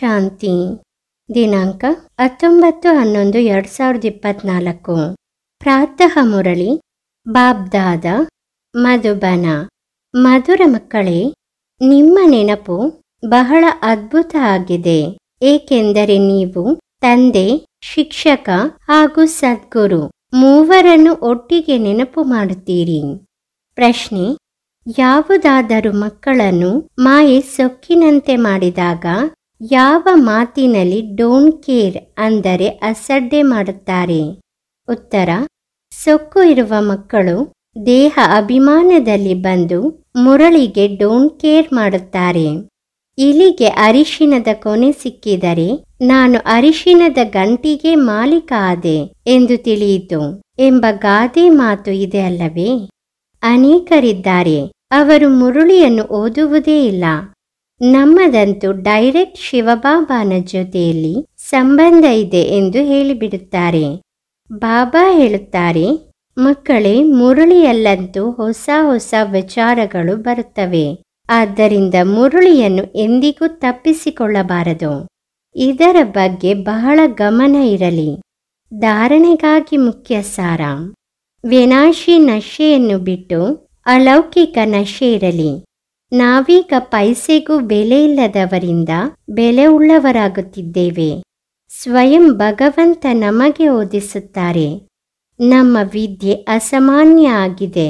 ಶಾಂತಿ ದಿನಾಂಕ ಹತ್ತೊಂಬತ್ತು ಹನ್ನೊಂದು ಎರಡು ಸಾವಿರದ ಇಪ್ಪತ್ನಾಲ್ಕು ಪ್ರಾತಃ ಮುರಳಿ ಬಾಬ್ದಾದ ಮಧುಬನ ಮಧುರ ಮಕ್ಕಳೇ ನಿಮ್ಮ ನೆನಪು ಬಹಳ ಅದ್ಭುತ ಆಗಿದೆ ಏಕೆಂದರೆ ನೀವು ತಂದೆ ಶಿಕ್ಷಕ ಹಾಗೂ ಸದ್ಗುರು ಮೂವರನ್ನು ಒಟ್ಟಿಗೆ ನೆನಪು ಮಾಡುತ್ತೀರಿ ಪ್ರಶ್ನೆ ಯಾವುದಾದರೂ ಮಕ್ಕಳನ್ನು ಮಾಯೆ ಸೊಕ್ಕಿನಂತೆ ಮಾಡಿದಾಗ ಯಾವ ಮಾತಿನಲ್ಲಿ ಡೋಂಟ್ ಕೇರ್ ಅಂದರೆ ಅಸಡ್ಡೆ ಮಾಡುತ್ತಾರೆ ಉತ್ತರ ಸೊಕ್ಕು ಇರುವ ಮಕ್ಕಳು ದೇಹ ಅಭಿಮಾನದಲ್ಲಿ ಬಂದು ಮುರಳಿಗೆ ಡೋಂಟ್ ಕೇರ್ ಮಾಡುತ್ತಾರೆ ಇಲಿಗೆ ಅರಿಶಿನದ ಕೊನೆ ಸಿಕ್ಕಿದರೆ ನಾನು ಅರಿಶಿನದ ಗಂಟಿಗೆ ಮಾಲೀಕ ಆದೆ ಎಂದು ತಿಳಿಯಿತು ಎಂಬ ಗಾದೆ ಮಾತು ಇದೆ ಅಲ್ಲವೇ ಅನೇಕರಿದ್ದಾರೆ ಅವರು ಮುರುಳಿಯನ್ನು ಓದುವುದೇ ಇಲ್ಲ ನಮ್ಮದಂತೂ ಡೈರೆಕ್ಟ್ ಶಿವಬಾಬಾನ ಜೊತೆಯಲ್ಲಿ ಸಂಬಂಧ ಇದೆ ಎಂದು ಹೇಳಿಬಿಡುತ್ತಾರೆ ಬಾಬಾ ಹೇಳುತ್ತಾರೆ ಮಕ್ಕಳೇ ಮುರುಳಿಯಲ್ಲಂತೂ ಹೊಸ ಹೊಸ ವಿಚಾರಗಳು ಬರುತ್ತವೆ ಆದ್ದರಿಂದ ಮುರುಳಿಯನ್ನು ಎಂದಿಗೂ ತಪ್ಪಿಸಿಕೊಳ್ಳಬಾರದು ಇದರ ಬಗ್ಗೆ ಬಹಳ ಗಮನ ಇರಲಿ ಧಾರಣೆಗಾಗಿ ಮುಖ್ಯ ಸಾರ ವಿನಾಶಿ ನಶೆಯನ್ನು ಬಿಟ್ಟು ಅಲೌಕಿಕ ನಶೆ ಇರಲಿ ನಾವೀಗ ಪೈಸೆಗೂ ಬೆಲೆಯಿಲ್ಲದವರಿಂದ ಬೆಲೆ ಉಳ್ಳವರಾಗುತ್ತಿದ್ದೇವೆ ಸ್ವಯಂ ಭಗವಂತ ನಮಗೆ ಓದಿಸುತ್ತಾರೆ ನಮ್ಮ ವಿದ್ಯೆ ಅಸಾಮಾನ್ಯ ಆಗಿದೆ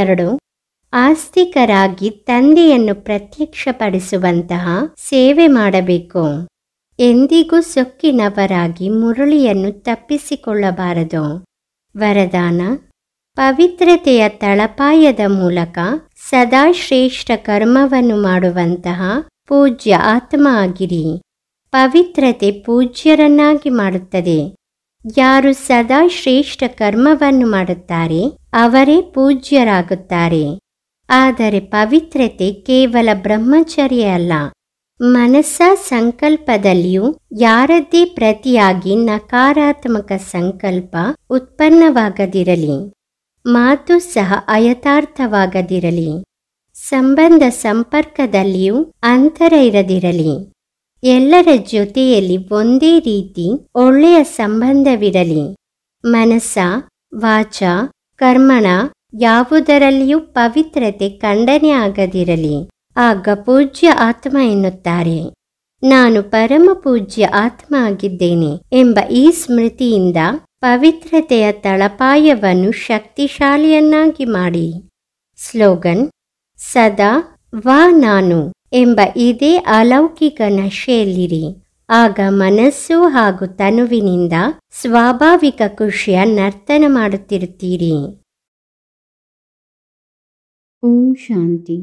ಎರಡು ಆಸ್ತಿಕರಾಗಿ ತಂದೆಯನ್ನು ಪ್ರತ್ಯಕ್ಷಪಡಿಸುವಂತಹ ಸೇವೆ ಮಾಡಬೇಕು ಎಂದಿಗೂ ಸೊಕ್ಕಿನವರಾಗಿ ಮುರಳಿಯನ್ನು ತಪ್ಪಿಸಿಕೊಳ್ಳಬಾರದು ವರದಾನ ಪವಿತ್ರತೆಯ ತಳಪಾಯದ ಮೂಲಕ ಸದಾ ಶ್ರೇಷ್ಠ ಕರ್ಮವನ್ನು ಮಾಡುವಂತಹ ಪೂಜ್ಯ ಆತ್ಮ ಆಗಿರಿ ಪವಿತ್ರತೆ ಪೂಜ್ಯರನ್ನಾಗಿ ಮಾಡುತ್ತದೆ ಯಾರು ಸದಾ ಶ್ರೇಷ್ಠ ಕರ್ಮವನ್ನು ಮಾಡುತ್ತಾರೆ ಅವರೇ ಪೂಜ್ಯರಾಗುತ್ತಾರೆ ಆದರೆ ಪವಿತ್ರತೆ ಕೇವಲ ಬ್ರಹ್ಮಚರ್ಯ ಅಲ್ಲ ಮನಸ್ಸ ಸಂಕಲ್ಪದಲ್ಲಿಯೂ ಯಾರದ್ದೇ ಪ್ರತಿಯಾಗಿ ನಕಾರಾತ್ಮಕ ಸಂಕಲ್ಪ ಉತ್ಪನ್ನವಾಗದಿರಲಿ ಮಾತು ಸಹ ಅಯಥಾರ್ಥವಾಗದಿರಲಿ ಸಂಬಂಧ ಸಂಪರ್ಕದಲ್ಲಿಯೂ ಅಂತರ ಇರದಿರಲಿ ಎಲ್ಲರ ಜೊತೆಯಲ್ಲಿ ಒಂದೇ ರೀತಿ ಒಳ್ಳೆಯ ಸಂಬಂಧವಿರಲಿ ಮನಸ್ಸ ವಾಚ ಕರ್ಮಣ ಯಾವುದರಲ್ಲಿಯೂ ಪವಿತ್ರತೆ ಖಂಡನೆ ಆಗದಿರಲಿ ಆಗ ಪೂಜ್ಯ ಆತ್ಮ ಎನ್ನುತ್ತಾರೆ ನಾನು ಪರಮ ಪೂಜ್ಯ ಆತ್ಮ ಆಗಿದ್ದೇನೆ ಎಂಬ ಈ ಸ್ಮೃತಿಯಿಂದ ಪವಿತ್ರತೆಯ ತಳಪಾಯವನ್ನು ಶಕ್ತಿಶಾಲಿಯನ್ನಾಗಿ ಮಾಡಿ ಸ್ಲೋಗನ್ ಸದಾ ವಾ ನಾನು ಎಂಬ ಇದೇ ಅಲೌಕಿಕ ನಶೆಯಲ್ಲಿರಿ ಆಗ ಮನಸ್ಸು ಹಾಗೂ ತನುವಿನಿಂದ ಸ್ವಾಭಾವಿಕ ಖುಷಿಯ ನರ್ತನ ಮಾಡುತ್ತಿರುತ್ತೀರಿ ಓಂ ಶಾಂತಿ